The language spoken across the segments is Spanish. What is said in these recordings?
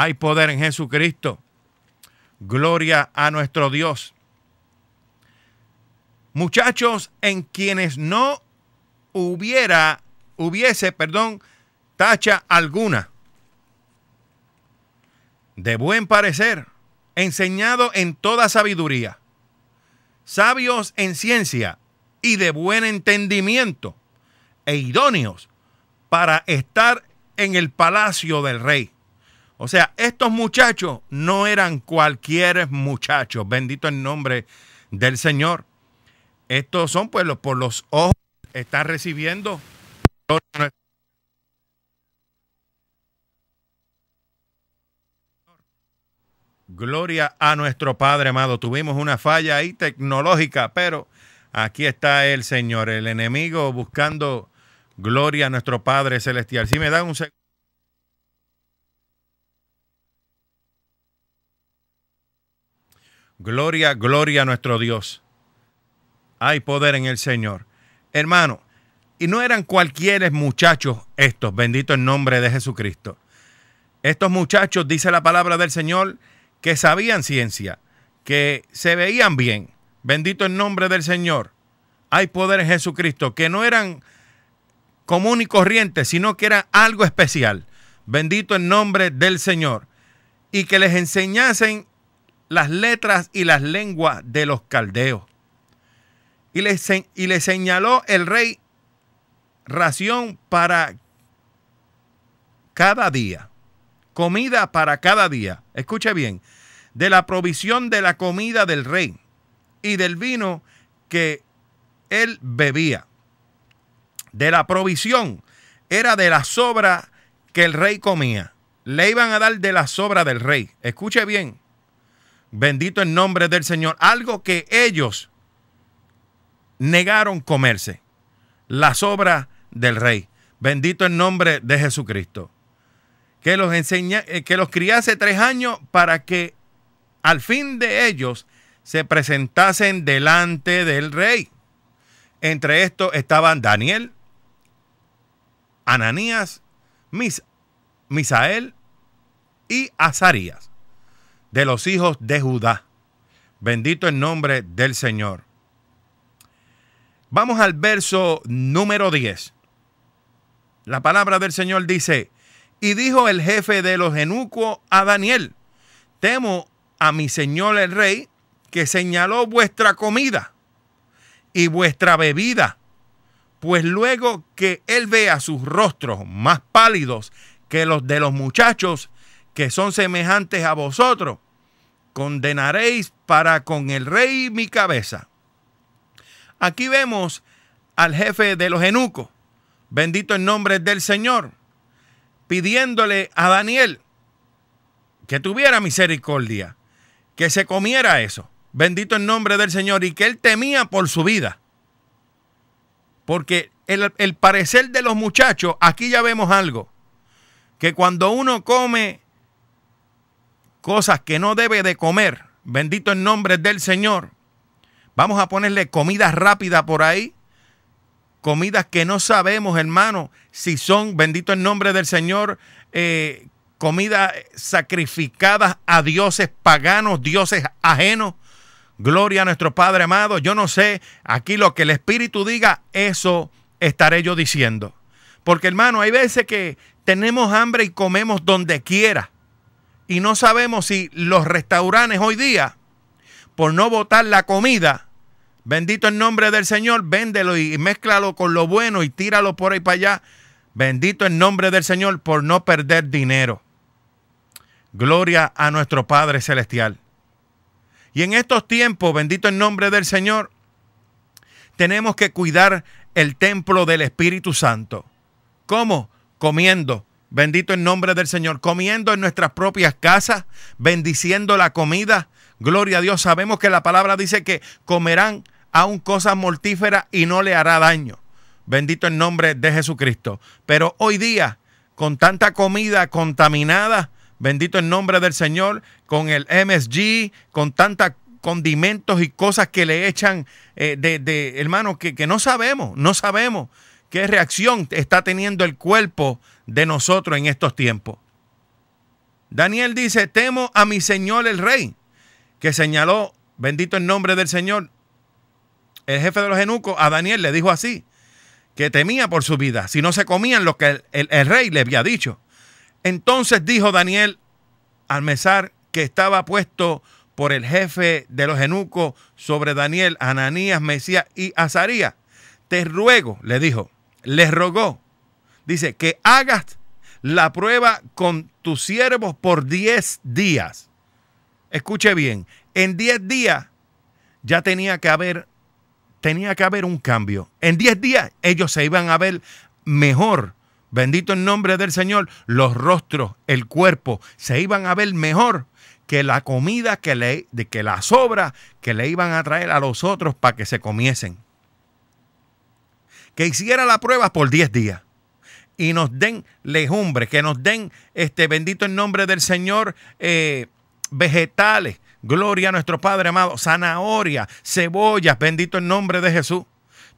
Hay poder en Jesucristo. Gloria a nuestro Dios. Muchachos en quienes no hubiera, hubiese, perdón, tacha alguna. De buen parecer, enseñado en toda sabiduría, sabios en ciencia y de buen entendimiento, e idóneos para estar en el palacio del rey o sea, estos muchachos no eran cualquier muchacho, bendito el nombre del Señor. Estos son pues por los ojos que están recibiendo Gloria a nuestro Padre amado. Tuvimos una falla ahí tecnológica, pero aquí está el Señor, el enemigo buscando gloria a nuestro Padre celestial. Si me dan un segundo. Gloria, gloria a nuestro Dios. Hay poder en el Señor. Hermano, y no eran cualquiera muchachos estos, bendito el nombre de Jesucristo. Estos muchachos, dice la palabra del Señor, que sabían ciencia, que se veían bien. Bendito el nombre del Señor. Hay poder en Jesucristo, que no eran común y corriente, sino que era algo especial. Bendito el nombre del Señor. Y que les enseñasen las letras y las lenguas de los caldeos. Y le, y le señaló el rey ración para cada día, comida para cada día. Escuche bien, de la provisión de la comida del rey y del vino que él bebía. De la provisión era de la sobra que el rey comía. Le iban a dar de la sobra del rey. Escuche bien. Bendito el nombre del Señor. Algo que ellos negaron comerse. Las obras del rey. Bendito el nombre de Jesucristo. Que los, enseña, eh, que los criase tres años para que al fin de ellos se presentasen delante del rey. Entre estos estaban Daniel, Ananías, Misael y Azarías de los hijos de Judá. Bendito el nombre del Señor. Vamos al verso número 10. La palabra del Señor dice, y dijo el jefe de los enucuos a Daniel, temo a mi señor el rey que señaló vuestra comida y vuestra bebida, pues luego que él vea sus rostros más pálidos que los de los muchachos, que son semejantes a vosotros, condenaréis para con el rey mi cabeza. Aquí vemos al jefe de los enucos, bendito en nombre del Señor, pidiéndole a Daniel que tuviera misericordia, que se comiera eso, bendito en nombre del Señor, y que él temía por su vida. Porque el, el parecer de los muchachos, aquí ya vemos algo, que cuando uno come cosas que no debe de comer, bendito el nombre del Señor, vamos a ponerle comida rápida por ahí, comidas que no sabemos, hermano, si son, bendito el nombre del Señor, eh, comida comidas sacrificadas a dioses paganos, dioses ajenos. Gloria a nuestro Padre amado. Yo no sé, aquí lo que el Espíritu diga, eso estaré yo diciendo. Porque hermano, hay veces que tenemos hambre y comemos donde quiera y no sabemos si los restaurantes hoy día, por no botar la comida, bendito el nombre del Señor, véndelo y mézclalo con lo bueno y tíralo por ahí para allá. Bendito el nombre del Señor por no perder dinero. Gloria a nuestro Padre Celestial. Y en estos tiempos, bendito el nombre del Señor, tenemos que cuidar el templo del Espíritu Santo. ¿Cómo? Comiendo, Bendito el nombre del Señor. Comiendo en nuestras propias casas, bendiciendo la comida. Gloria a Dios. Sabemos que la palabra dice que comerán aún cosas mortíferas y no le hará daño. Bendito el nombre de Jesucristo. Pero hoy día, con tanta comida contaminada, bendito el nombre del Señor, con el MSG, con tantos condimentos y cosas que le echan eh, de, de, hermano, que, que no sabemos, no sabemos qué reacción está teniendo el cuerpo de nosotros en estos tiempos. Daniel dice, temo a mi Señor el Rey, que señaló, bendito el nombre del Señor, el jefe de los genucos a Daniel le dijo así, que temía por su vida, si no se comían lo que el, rey le había dicho. Entonces dijo Daniel al mesar que estaba puesto por el jefe de los genucos sobre Daniel, Ananías, Mesías y Azarías. Te ruego, le dijo, les rogó Dice, que hagas la prueba con tus siervos por 10 días. Escuche bien, en 10 días ya tenía que haber tenía que haber un cambio. En 10 días ellos se iban a ver mejor. Bendito el nombre del Señor, los rostros, el cuerpo se iban a ver mejor que la comida que le de que la sobra que le iban a traer a los otros para que se comiesen. Que hiciera la prueba por 10 días y nos den legumbres, que nos den, este bendito en nombre del Señor, eh, vegetales. Gloria a nuestro Padre amado, zanahoria, cebollas, bendito el nombre de Jesús.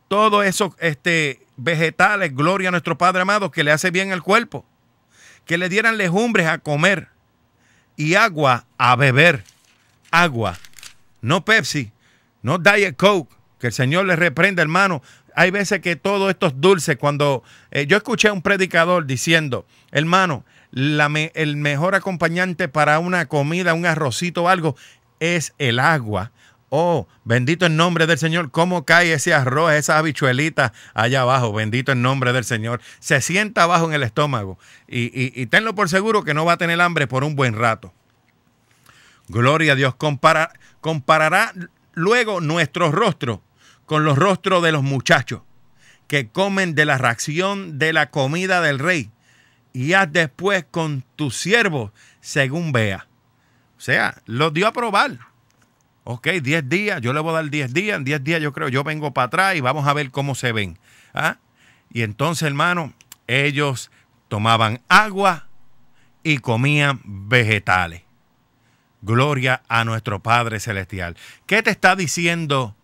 Todo eso, este, vegetales, gloria a nuestro Padre amado, que le hace bien al cuerpo. Que le dieran legumbres a comer y agua a beber. Agua, no Pepsi, no Diet Coke. Que el Señor le reprenda, hermano, hay veces que todos estos dulces, Cuando eh, yo escuché a un predicador diciendo, hermano, el mejor acompañante para una comida, un arrocito o algo, es el agua. Oh, bendito el nombre del Señor. ¿Cómo cae ese arroz, esa habichuelita allá abajo? Bendito el nombre del Señor. Se sienta abajo en el estómago y, tenlo por seguro que no va a tener hambre por un buen rato. Gloria a Dios. comparará luego nuestro rostro con los rostros de los muchachos que comen de la ración de la comida del rey, y haz después con tus siervos según vea. O sea, los dio a probar. Ok, 10 días, yo le voy a dar 10 días, en 10 días yo creo, yo vengo para atrás y vamos a ver cómo se ven. ¿Ah? Y entonces, hermano, ellos tomaban agua y comían vegetales. Gloria a nuestro Padre Celestial. ¿Qué te está diciendo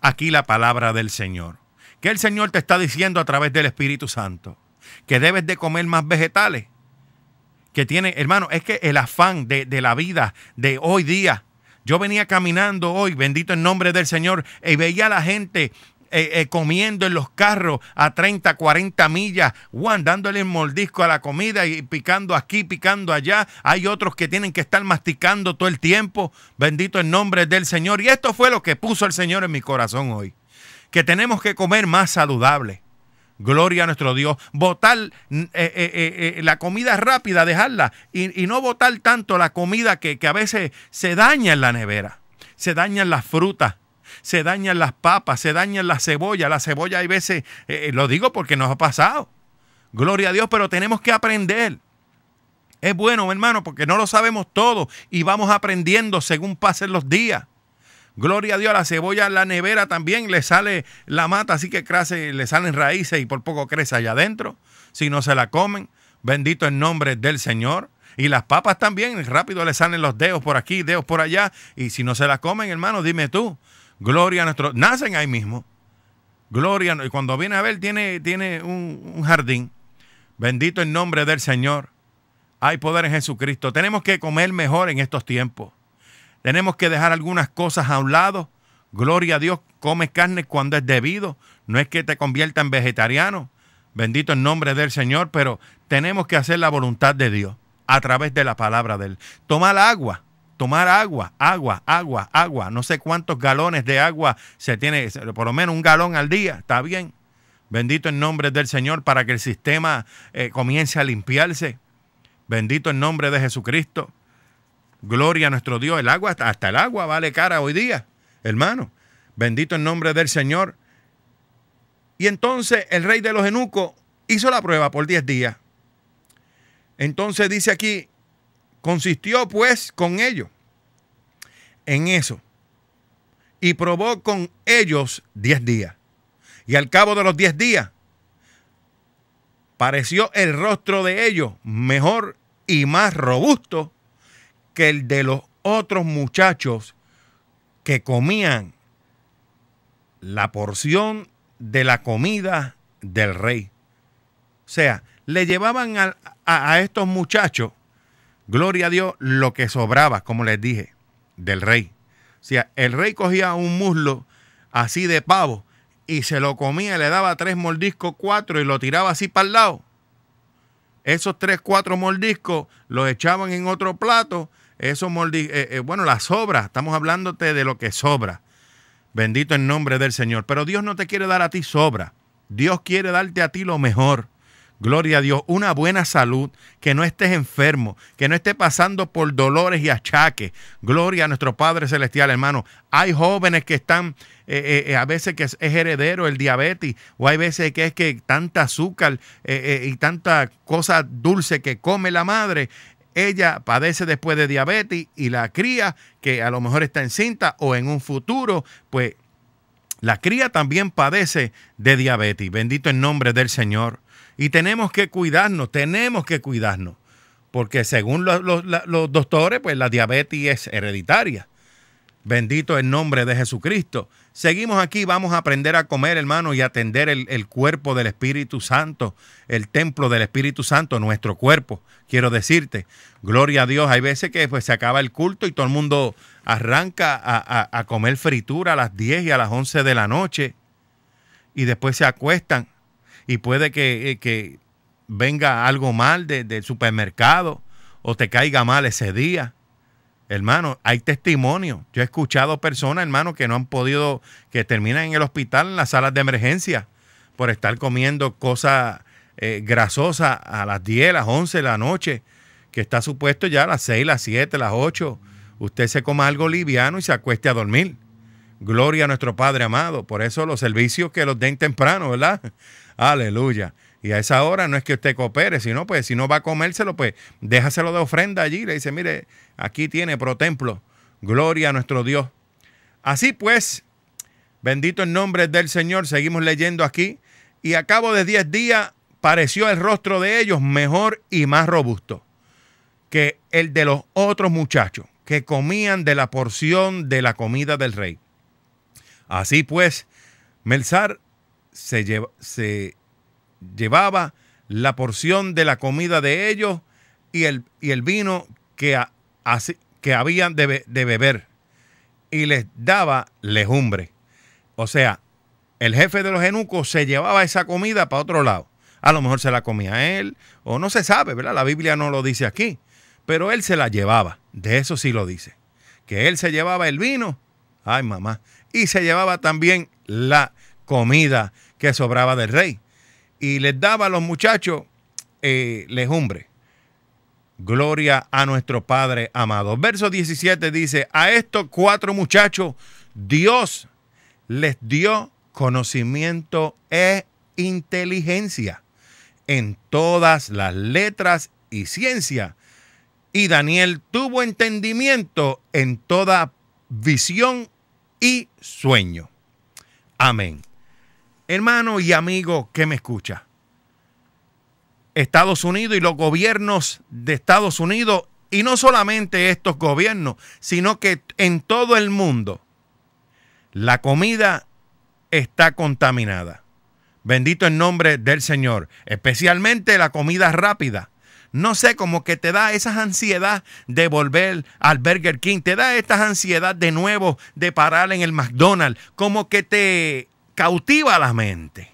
aquí la palabra del Señor. que el Señor te está diciendo a través del Espíritu Santo? Que debes de comer más vegetales. Que tiene, hermano, es que el afán de, de la vida de hoy día. Yo venía caminando hoy, bendito el nombre del Señor, y veía a la gente eh, eh, comiendo en los carros a 30, 40 millas, dándole el mordisco a la comida y picando aquí, picando allá. Hay otros que tienen que estar masticando todo el tiempo. Bendito el nombre del Señor. Y esto fue lo que puso el Señor en mi corazón hoy. Que tenemos que comer más saludable. Gloria a nuestro Dios. botar mm, eh, la comida rápida, dejarla. Y, no botar tanto la comida que, que, a veces se daña en la nevera. Se dañan las frutas se dañan las papas, se dañan las cebollas. La cebolla hay veces, eh, eh, lo digo porque nos ha pasado. Gloria a Dios, pero tenemos que aprender. Es bueno, hermano, porque no lo sabemos todo y vamos aprendiendo según pasen los días. Gloria a Dios, a la cebolla en la nevera también le sale la mata, así que crece, le salen raíces y por poco crece allá adentro. Si no se la comen, bendito el nombre del Señor. Y las papas también, rápido le salen los dedos por aquí, dedos por allá. Y si no se la comen, hermano, dime tú, Gloria a nuestro. Nacen ahí mismo. Gloria. Y cuando viene a ver, tiene, tiene un, jardín. Bendito el nombre del Señor. Hay poder en Jesucristo. Tenemos que comer mejor en estos tiempos. Tenemos que dejar algunas cosas a un lado. Gloria a Dios, come carne cuando es debido. No es que te convierta en vegetariano. Bendito el nombre del Señor, pero tenemos que hacer la voluntad de Dios a través de la palabra de Él. Tomar agua tomar agua, agua, agua, agua. No sé cuántos galones de agua se tiene, por lo menos un galón al día, está bien. Bendito el nombre del Señor para que el sistema eh, comience a limpiarse. Bendito el nombre de Jesucristo. Gloria a nuestro Dios. El agua, hasta el agua vale cara hoy día, hermano. Bendito el nombre del Señor. Y entonces el rey de los enucos hizo la prueba por 10 días. Entonces dice aquí Consistió pues con ellos en eso y probó con ellos diez días. Y al cabo de los diez días pareció el rostro de ellos mejor y más robusto que el de los otros muchachos que comían la porción de la comida del rey. O sea, le llevaban a estos muchachos Gloria a Dios, lo que sobraba, como les dije, del rey. O sea, el rey cogía un muslo así de pavo y se lo comía, le daba tres mordiscos, cuatro y lo tiraba así para el lado. Esos tres, cuatro mordiscos los echaban en otro plato. Esos mordiscos, eh, eh, bueno, las sobras, estamos hablándote de lo que sobra. Bendito el nombre del Señor. Pero Dios no te quiere dar a ti sobra. Dios quiere darte a ti lo mejor gloria a Dios, una buena salud, que no estés enfermo, que no estés pasando por dolores y achaques. Gloria a nuestro Padre Celestial, hermano. Hay jóvenes que están, eh, eh, eh, a veces que es, heredero el diabetes, o hay veces que es que tanta azúcar y tanta cosa dulce que come la madre, ella padece después de diabetes y la cría, que a lo mejor está encinta o en un futuro, pues la cría también padece de diabetes. Bendito el nombre del Señor. Y tenemos que cuidarnos, tenemos que cuidarnos. Porque según los, doctores, pues la diabetes es hereditaria. Bendito el nombre de Jesucristo. Seguimos aquí, vamos a aprender a comer, hermano, y atender el, cuerpo del Espíritu Santo, el templo del Espíritu Santo, nuestro cuerpo. Quiero decirte, gloria a Dios. Hay veces que pues, se acaba el culto y todo el mundo arranca a, a comer fritura a las 10 y a las 11 de la noche y después se acuestan y puede eh, que, venga algo mal de, del supermercado o te caiga mal ese día. Hermano, hay testimonio. Yo he escuchado personas, hermano, que no han podido, que terminan en el hospital en las salas de emergencia por estar comiendo cosas eh, grasosas a las 10, las 11 de la noche, que está supuesto ya a las 6, las 7, las 8. Usted se coma algo liviano y se acueste a dormir. Gloria a nuestro Padre amado. Por eso los servicios que los den temprano, ¿verdad? Aleluya. Y a esa hora no es que usted coopere, sino pues si no va a comérselo, pues déjaselo de ofrenda allí. Le dice, mire, aquí tiene pro templo. Gloria a nuestro Dios. Así pues, bendito el nombre del Señor. Seguimos leyendo aquí. Y a cabo de diez días pareció el rostro de ellos mejor y más robusto que el de los otros muchachos que comían de la porción de la comida del rey. Así pues, Melzar se, llevaba la porción de la comida de ellos y el, y el vino que, que habían de, de, beber y les daba lejumbre. O sea, el jefe de los genucos se llevaba esa comida para otro lado. A lo mejor se la comía él, o no se sabe, ¿verdad? La Biblia no lo dice aquí, pero él se la llevaba, de eso sí lo dice. Que él se llevaba el vino, ay mamá, y se llevaba también la comida que sobraba del rey. Y les daba a los muchachos eh, lejumbre. Gloria a nuestro Padre amado. Verso 17 dice, a estos cuatro muchachos Dios les dio conocimiento e inteligencia en todas las letras y ciencia. Y Daniel tuvo entendimiento en toda visión y sueño. Amén hermano y amigo que me escucha. Estados Unidos y los gobiernos de Estados Unidos, y no solamente estos gobiernos, sino que en todo el mundo, la comida está contaminada. Bendito el nombre del Señor, especialmente la comida rápida. No sé, cómo que te da esa ansiedad de volver al Burger King, te da esta ansiedad de nuevo de parar en el McDonald's, como que te cautiva la mente.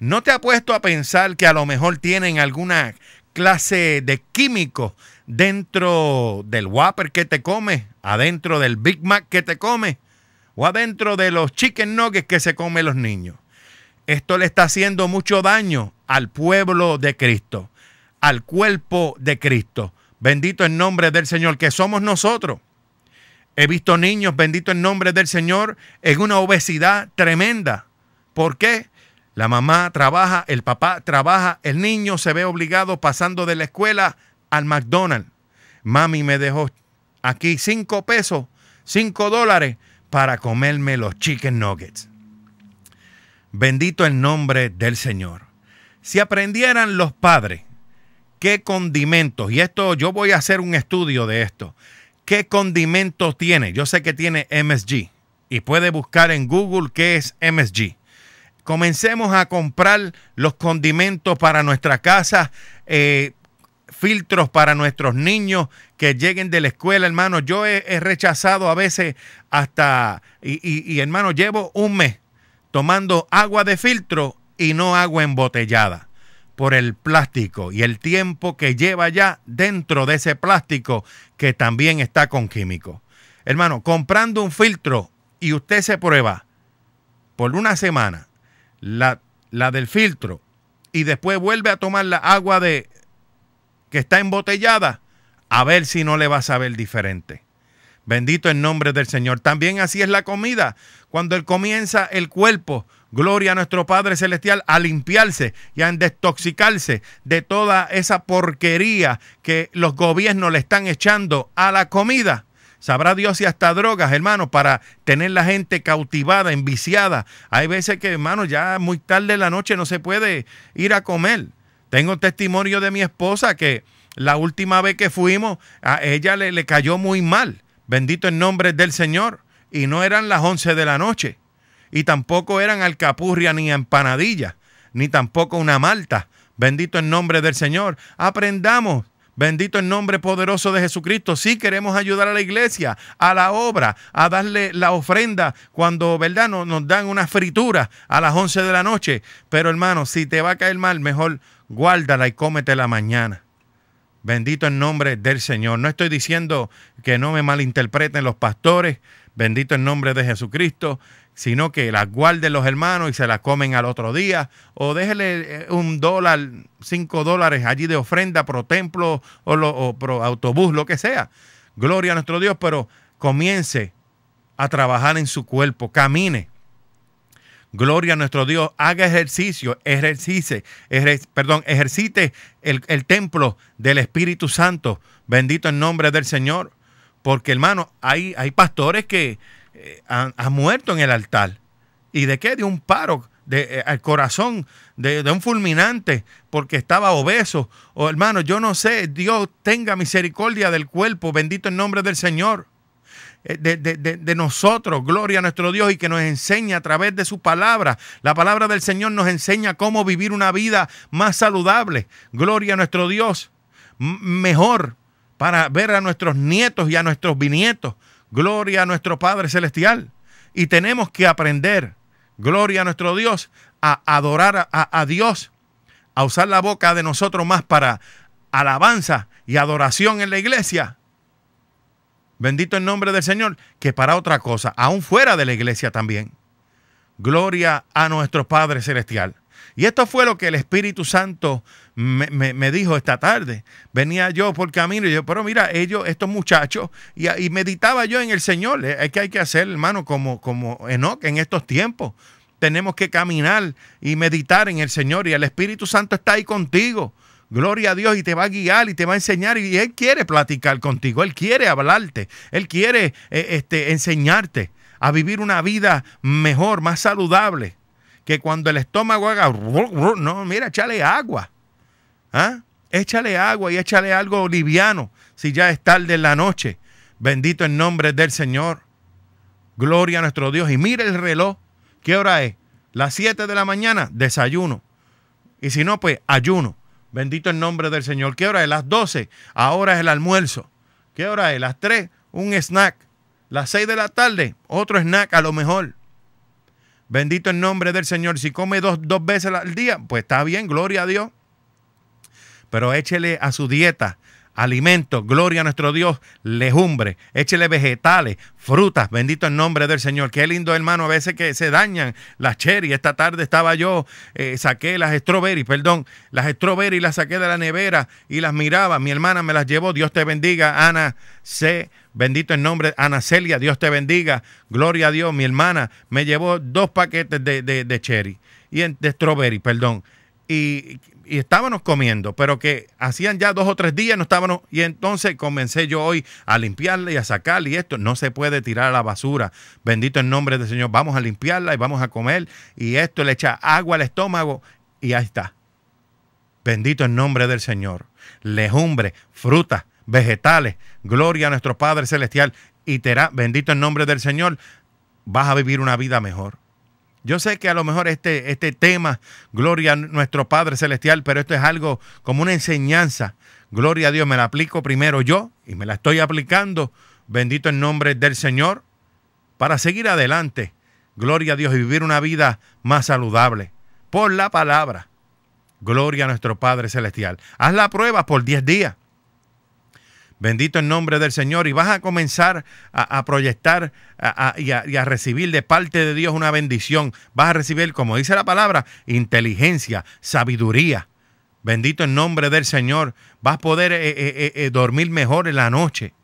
¿No te ha puesto a pensar que a lo mejor tienen alguna clase de químico dentro del Whopper que te come, adentro del Big Mac que te come, o adentro de los chicken nuggets que se comen los niños? Esto le está haciendo mucho daño al pueblo de Cristo, al cuerpo de Cristo. Bendito el nombre del Señor, que somos nosotros. He visto niños, bendito el nombre del Señor, en una obesidad tremenda. ¿Por qué? La mamá trabaja, el papá trabaja, el niño se ve obligado pasando de la escuela al McDonald's. Mami me dejó aquí cinco pesos, cinco dólares para comerme los chicken nuggets. Bendito el nombre del Señor. Si aprendieran los padres qué condimentos, y esto yo voy a hacer un estudio de esto, ¿Qué condimentos tiene? Yo sé que tiene MSG y puede buscar en Google qué es MSG. Comencemos a comprar los condimentos para nuestra casa, eh, filtros para nuestros niños que lleguen de la escuela, hermano. Yo he, rechazado a veces hasta, y, y hermano, llevo un mes tomando agua de filtro y no agua embotellada por el plástico y el tiempo que lleva ya dentro de ese plástico que también está con químico. Hermano, comprando un filtro y usted se prueba por una semana la, del filtro y después vuelve a tomar la agua de que está embotellada, a ver si no le va a saber diferente. Bendito el nombre del Señor. También así es la comida. Cuando él comienza el cuerpo gloria a nuestro Padre Celestial, a limpiarse y a destoxicarse de toda esa porquería que los gobiernos le están echando a la comida. Sabrá Dios y hasta drogas, hermano, para tener la gente cautivada, enviciada. Hay veces que, hermano, ya muy tarde en la noche no se puede ir a comer. Tengo testimonio de mi esposa que la última vez que fuimos, a ella le, le cayó muy mal. Bendito el nombre del Señor. Y no eran las 11 de la noche y tampoco eran alcapurria ni empanadilla, ni tampoco una malta. Bendito el nombre del Señor. Aprendamos. Bendito el nombre poderoso de Jesucristo. Si queremos ayudar a la iglesia, a la obra, a darle la ofrenda cuando, Nos, dan una fritura a las 11 de la noche. Pero hermano, si te va a caer mal, mejor guárdala y cómetela mañana. Bendito el nombre del Señor. No estoy diciendo que no me malinterpreten los pastores. Bendito el nombre de Jesucristo sino que las guarden los hermanos y se las comen al otro día, o déjele eh, un dólar, cinco dólares allí de ofrenda pro templo o, pro autobús, lo que sea. Gloria a nuestro Dios, pero comience a trabajar en su cuerpo, camine. Gloria a nuestro Dios, haga ejercicio, ejercice, perdón, ejercite el, templo del Espíritu Santo. Bendito en nombre del Señor. Porque, hermano, hay, hay pastores que, eh, ha, muerto en el altar. ¿Y de qué? De un paro de, eh, al corazón, de, un fulminante, porque estaba obeso. o oh, hermano, yo no sé, Dios tenga misericordia del cuerpo, bendito el nombre del Señor. Eh, de, nosotros, gloria a nuestro Dios, y que nos enseña a través de su palabra. La palabra del Señor nos enseña cómo vivir una vida más saludable. Gloria a nuestro Dios, mejor para ver a nuestros nietos y a nuestros bisnietos. Gloria a nuestro Padre Celestial. Y tenemos que aprender, gloria a nuestro Dios, a adorar a, Dios, a usar la boca de nosotros más para alabanza y adoración en la iglesia. Bendito el nombre del Señor, que para otra cosa, aún fuera de la iglesia también. Gloria a nuestro Padre Celestial. Y esto fue lo que el Espíritu Santo me, dijo esta tarde. Venía yo por camino y yo, pero mira, ellos, estos muchachos, y, meditaba yo en el Señor. Es que hay que hacer, hermano, como, como Enoch en estos tiempos. Tenemos que caminar y meditar en el Señor y el Espíritu Santo está ahí contigo. Gloria a Dios y te va a guiar y te va a enseñar y Él quiere platicar contigo, Él quiere hablarte, Él quiere eh, este, enseñarte a vivir una vida mejor, más saludable, que cuando el estómago haga, no, mira, échale agua. ¿Ah? Échale agua y échale algo liviano si ya es tarde en la noche. Bendito el nombre del Señor. Gloria a nuestro Dios. Y mire el reloj. ¿Qué hora es? Las 7 de la mañana, desayuno. Y si no, pues ayuno. Bendito el nombre del Señor. ¿Qué hora es? Las 12. Ahora es el almuerzo. ¿Qué hora es? Las 3, un snack. Las 6 de la tarde, otro snack a lo mejor. Bendito el nombre del Señor. Si come dos, dos veces al día, pues está bien, gloria a Dios pero échele a su dieta alimentos, gloria a nuestro Dios, legumbres, échele vegetales, frutas, bendito el nombre del Señor. Qué lindo, hermano, a veces que se dañan las cherry. Esta tarde estaba yo, eh, saqué las strawberries, perdón, las strawberries las saqué de la nevera y las miraba. Mi hermana me las llevó, Dios te bendiga, Ana C. Bendito el nombre, Ana Celia, Dios te bendiga, gloria a Dios. Mi hermana me llevó dos paquetes de, de, de cherry y de strawberry, perdón. Y y estábamos comiendo, pero que hacían ya dos o tres días, no estábamos, y entonces comencé yo hoy a limpiarla y a sacarla y esto no se puede tirar a la basura. Bendito el nombre del Señor, vamos a limpiarla y vamos a comer y esto le echa agua al estómago y ahí está. Bendito el nombre del Señor. Lejumbre, frutas, vegetales, gloria a nuestro Padre Celestial y te bendito el nombre del Señor, vas a vivir una vida mejor. Yo sé que a lo mejor este, este tema, gloria a nuestro Padre Celestial, pero esto es algo como una enseñanza. Gloria a Dios, me la aplico primero yo y me la estoy aplicando. Bendito el nombre del Señor para seguir adelante. Gloria a Dios y vivir una vida más saludable. Por la palabra. Gloria a nuestro Padre Celestial. Haz la prueba por 10 días. Bendito el nombre del Señor. Y vas a comenzar a, proyectar y, a, recibir de parte de Dios una bendición. Vas a recibir, como dice la palabra, inteligencia, sabiduría. Bendito el nombre del Señor. Vas a poder eh, eh, eh, dormir mejor en la noche.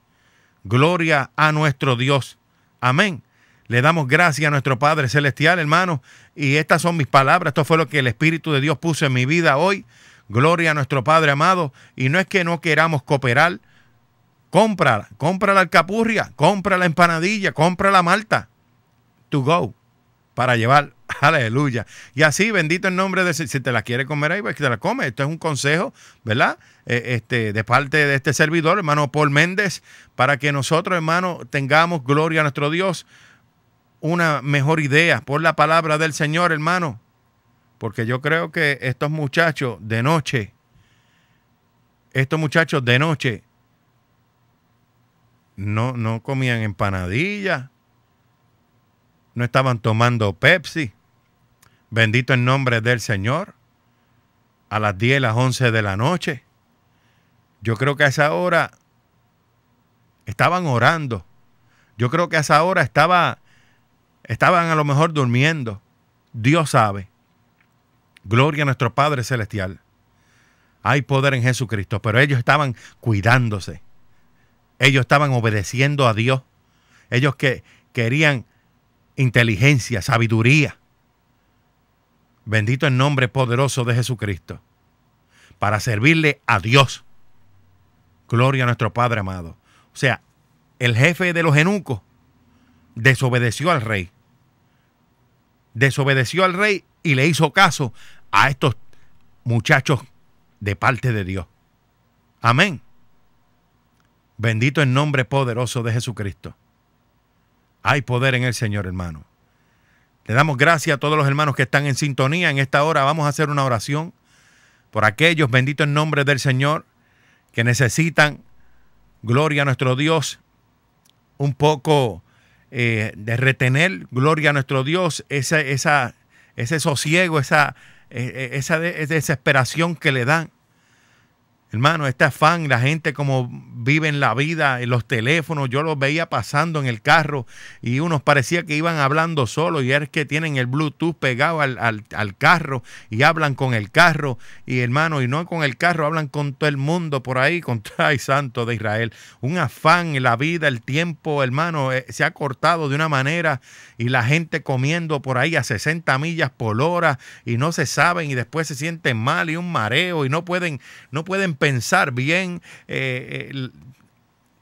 Gloria a nuestro Dios. Amén. Le damos gracias a nuestro Padre Celestial, hermano. Y estas son mis palabras. Esto fue lo que el Espíritu de Dios puso en mi vida hoy. Gloria a nuestro Padre amado. Y no es que no queramos cooperar Cómprala, compra la alcapurria, compra la empanadilla, compra la malta. To go, para llevar. Aleluya. Y así, bendito el nombre de si te la quiere comer ahí, pues que te la come. Esto es un consejo, ¿verdad? Eh, este, de parte de este servidor, hermano Paul Méndez, para que nosotros, hermano, tengamos gloria a nuestro Dios, una mejor idea por la palabra del Señor, hermano. Porque yo creo que estos muchachos de noche, estos muchachos de noche no, no comían empanadillas, no estaban tomando Pepsi. Bendito el nombre del Señor. A las 10, las 11 de la noche. Yo creo que a esa hora estaban orando. Yo creo que a esa hora estaba, estaban a lo mejor durmiendo. Dios sabe. Gloria a nuestro Padre Celestial. Hay poder en Jesucristo, pero ellos estaban cuidándose. Ellos estaban obedeciendo a Dios. Ellos que querían inteligencia, sabiduría. Bendito el nombre poderoso de Jesucristo. Para servirle a Dios. Gloria a nuestro Padre amado. O sea, el jefe de los eunucos desobedeció al rey. Desobedeció al rey y le hizo caso a estos muchachos de parte de Dios. Amén. Bendito el nombre poderoso de Jesucristo. Hay poder en el Señor, hermano. Le damos gracias a todos los hermanos que están en sintonía. En esta hora vamos a hacer una oración por aquellos, bendito el nombre del Señor, que necesitan, gloria a nuestro Dios, un poco eh, de retener, gloria a nuestro Dios, esa, ese sosiego, esa, eh, eh, esa desesperación que le dan Hermano, este afán, la gente como en la vida, en los teléfonos, yo los veía pasando en el carro y unos parecía que iban hablando solo y es que tienen el Bluetooth pegado al, carro y hablan con el carro y hermano, y no con el carro, hablan con todo el mundo por ahí, con el santo de Israel. Un afán, en la vida, el tiempo, hermano, eh, se ha cortado de una manera y la gente comiendo por ahí a 60 millas por hora y no se saben y después se sienten mal y un mareo y no pueden, no pueden pensar bien. Eh, eh,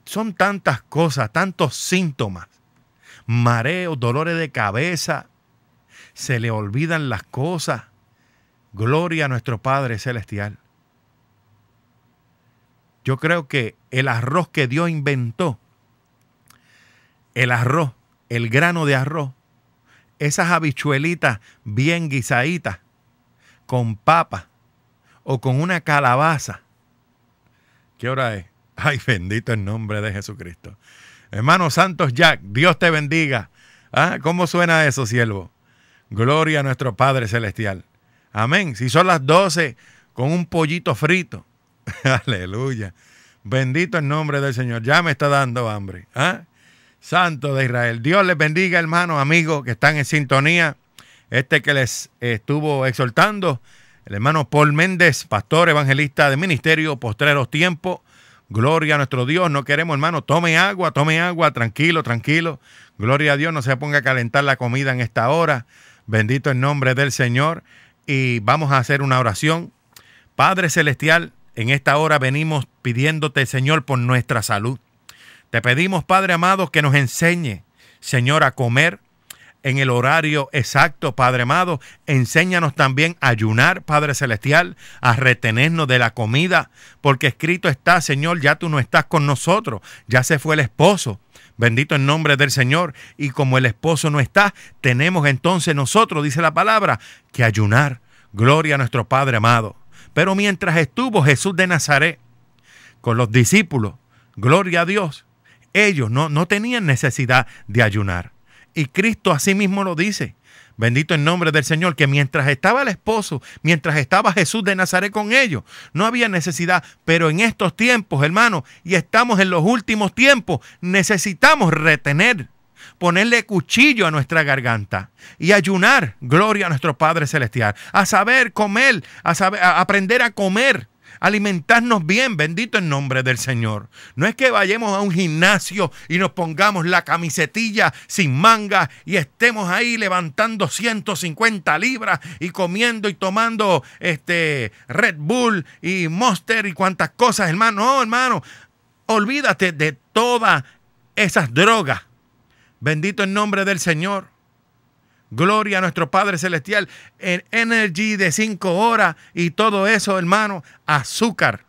son tantas cosas, tantos síntomas. Mareos, dolores de cabeza. Se le olvidan las cosas. Gloria a nuestro Padre Celestial. Yo creo que el arroz que Dios inventó, el arroz, el grano de arroz, esas habichuelitas bien guisaditas, con papa o con una calabaza, ¿Qué es? Ay, bendito el nombre de Jesucristo. Hermano Santos Jack, Dios te bendiga. ¿Ah? ¿Cómo suena eso, siervo? Gloria a nuestro Padre Celestial. Amén. Si son las 12 con un pollito frito. Aleluya. Bendito el nombre del Señor. Ya me está dando hambre. ¿Ah? Santo de Israel. Dios les bendiga, hermano, amigos que están en sintonía. Este que les estuvo exhortando el hermano Paul Méndez, pastor evangelista de Ministerio Postreros Tiempo. Gloria a nuestro Dios. No queremos, hermano, tome agua, tome agua, tranquilo, tranquilo. Gloria a Dios, no se ponga a calentar la comida en esta hora. Bendito el nombre del Señor. Y vamos a hacer una oración. Padre Celestial, en esta hora venimos pidiéndote, Señor, por nuestra salud. Te pedimos, Padre amado, que nos enseñe, Señor, a comer en el horario exacto, Padre amado. Enséñanos también a ayunar, Padre Celestial, a retenernos de la comida, porque escrito está, Señor, ya tú no estás con nosotros, ya se fue el esposo. Bendito el nombre del Señor. Y como el esposo no está, tenemos entonces nosotros, dice la palabra, que ayunar. Gloria a nuestro Padre amado. Pero mientras estuvo Jesús de Nazaret con los discípulos, gloria a Dios, ellos no, no tenían necesidad de ayunar. Y Cristo así mismo lo dice. Bendito el nombre del Señor, que mientras estaba el esposo, mientras estaba Jesús de Nazaret con ellos, no había necesidad. Pero en estos tiempos, hermano, y estamos en los últimos tiempos, necesitamos retener, ponerle cuchillo a nuestra garganta y ayunar, gloria a nuestro Padre Celestial, a saber comer, a, saber, aprender a comer alimentarnos bien, bendito el nombre del Señor. No es que vayamos a un gimnasio y nos pongamos la camisetilla sin manga y estemos ahí levantando 150 libras y comiendo y tomando este Red Bull y Monster y cuantas cosas, hermano. No, hermano, olvídate de todas esas drogas. Bendito el nombre del Señor. Gloria a nuestro Padre Celestial en Energy de cinco horas y todo eso, hermano, azúcar.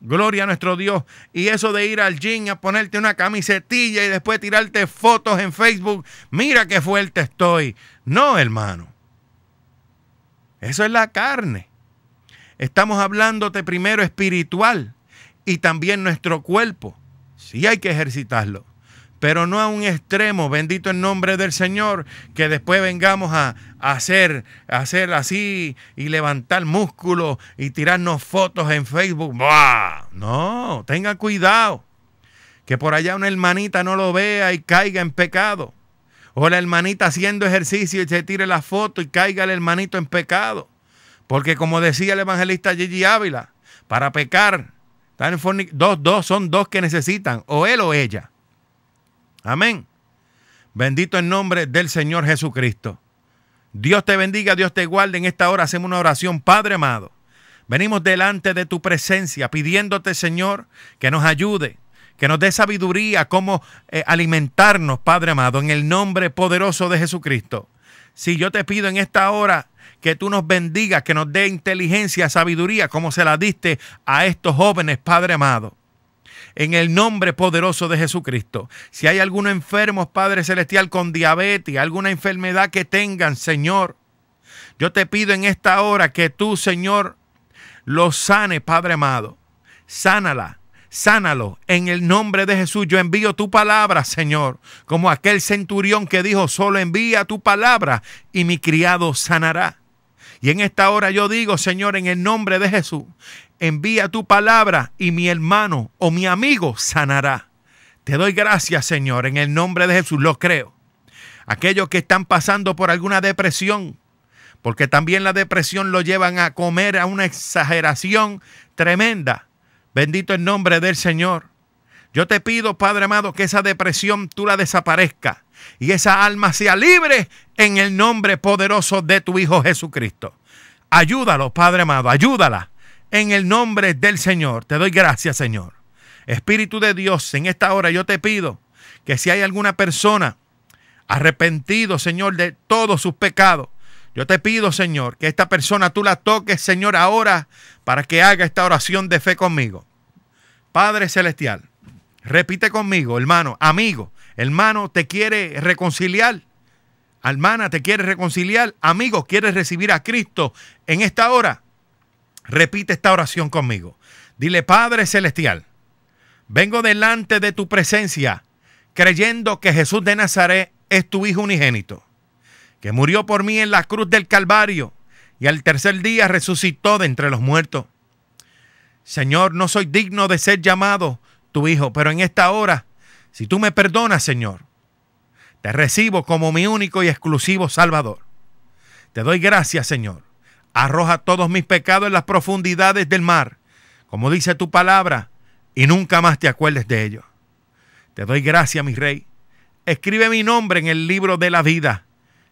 Gloria a nuestro Dios. Y eso de ir al gym a ponerte una camisetilla y después tirarte fotos en Facebook. Mira qué fuerte estoy. No, hermano. Eso es la carne. Estamos hablándote primero espiritual y también nuestro cuerpo. Sí hay que ejercitarlo pero no a un extremo, bendito el nombre del Señor, que después vengamos a, hacer, hacer así y levantar músculos y tirarnos fotos en Facebook. No, tenga cuidado, que por allá una hermanita no lo vea y caiga en pecado. O la hermanita haciendo ejercicio y se tire la foto y caiga el hermanito en pecado. Porque como decía el evangelista Gigi Ávila, para pecar, dos, dos son dos que necesitan, o él o ella. Amén. Bendito el nombre del Señor Jesucristo. Dios te bendiga, Dios te guarde. En esta hora hacemos una oración, Padre amado. Venimos delante de tu presencia pidiéndote, Señor, que nos ayude, que nos dé sabiduría, cómo eh, alimentarnos, Padre amado, en el nombre poderoso de Jesucristo. Si yo te pido en esta hora que tú nos bendigas, que nos dé inteligencia, sabiduría, como se la diste a estos jóvenes, Padre amado en el nombre poderoso de Jesucristo. Si hay algunos enfermos, Padre Celestial, con diabetes, alguna enfermedad que tengan, Señor, yo te pido en esta hora que tú, Señor, los sane, Padre amado. Sánala. Sánalo en el nombre de Jesús. Yo envío tu palabra, Señor, como aquel centurión que dijo, solo envía tu palabra y mi criado sanará. Y en esta hora yo digo, Señor, en el nombre de Jesús, envía tu palabra y mi hermano o mi amigo sanará. Te doy gracias, Señor, en el nombre de Jesús, lo creo. Aquellos que están pasando por alguna depresión, porque también la depresión lo llevan a comer a una exageración tremenda. Bendito el nombre del Señor. Yo te pido, Padre amado, que esa depresión tú la desaparezca y esa alma sea libre en el nombre poderoso de tu Hijo Jesucristo. Ayúdalo, Padre amado, ayúdala en el nombre del Señor. Te doy gracias, Señor. Espíritu de Dios, en esta hora yo te pido que si hay alguna persona arrepentido, Señor, de todos sus pecados, yo te pido, Señor, que esta persona tú la toques, Señor, ahora para que haga esta oración de fe conmigo. Padre Celestial. Repite conmigo, hermano, amigo, hermano, te quiere reconciliar. Hermana, te quiere reconciliar. Amigo, quieres recibir a Cristo en esta hora. Repite esta oración conmigo. Dile, Padre Celestial, vengo delante de tu presencia creyendo que Jesús de Nazaret es tu Hijo unigénito, que murió por mí en la cruz del Calvario y al tercer día resucitó de entre los muertos. Señor, no soy digno de ser llamado tu Hijo. Pero en esta hora, si tú me perdonas, Señor, te recibo como mi único y exclusivo Salvador. Te doy gracias, Señor. Arroja todos mis pecados en las profundidades del mar, como dice tu palabra, y nunca más te acuerdes de ellos. Te doy gracias, mi Rey. Escribe mi nombre en el libro de la vida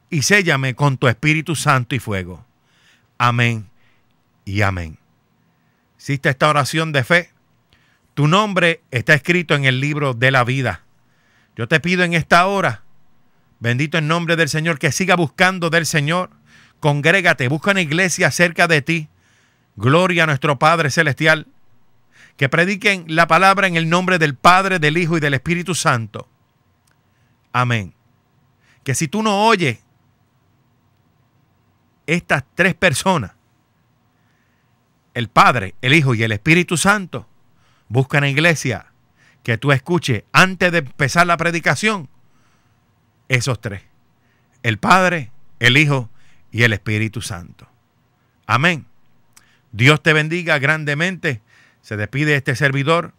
y séllame con tu Espíritu Santo y fuego. Amén y amén. Hiciste esta oración de fe tu nombre está escrito en el libro de la vida. Yo te pido en esta hora, bendito en nombre del Señor, que siga buscando del Señor. Congrégate, busca una iglesia cerca de ti. Gloria a nuestro Padre Celestial. Que prediquen la palabra en el nombre del Padre, del Hijo y del Espíritu Santo. Amén. Que si tú no oyes estas tres personas, el Padre, el Hijo y el Espíritu Santo, Busca la iglesia que tú escuches antes de empezar la predicación. Esos tres. El Padre, el Hijo y el Espíritu Santo. Amén. Dios te bendiga grandemente. Se despide este servidor.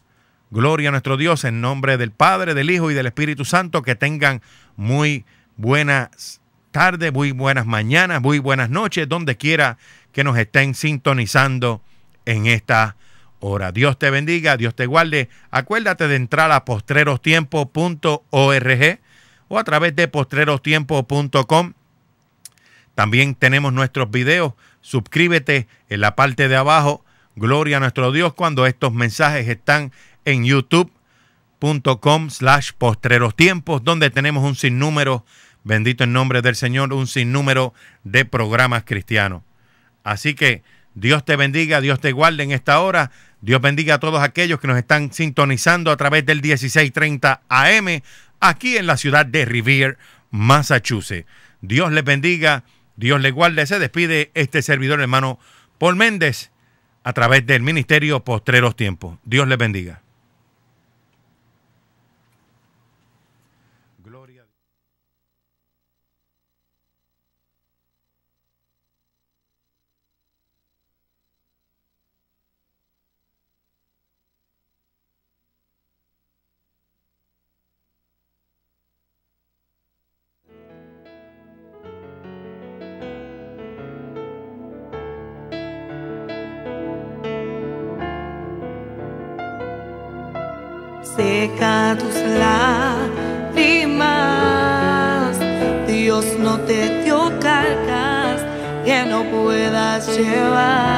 Gloria a nuestro Dios en nombre del Padre, del Hijo y del Espíritu Santo. Que tengan muy buenas tardes, muy buenas mañanas, muy buenas noches, donde quiera que nos estén sintonizando en esta Ahora, Dios te bendiga, Dios te guarde. Acuérdate de entrar a postrerostiempo.org o a través de postrerostiempo.com. También tenemos nuestros videos. Suscríbete en la parte de abajo. Gloria a nuestro Dios cuando estos mensajes están en youtube.com slash postreros tiempos, donde tenemos un sinnúmero, bendito en nombre del Señor, un sinnúmero de programas cristianos. Así que Dios te bendiga, Dios te guarde en esta hora. Dios bendiga a todos aquellos que nos están sintonizando a través del 1630 AM aquí en la ciudad de Revere, Massachusetts. Dios les bendiga, Dios les guarde. Se despide este servidor hermano Paul Méndez a través del Ministerio Postreros Tiempos. Dios les bendiga. Still I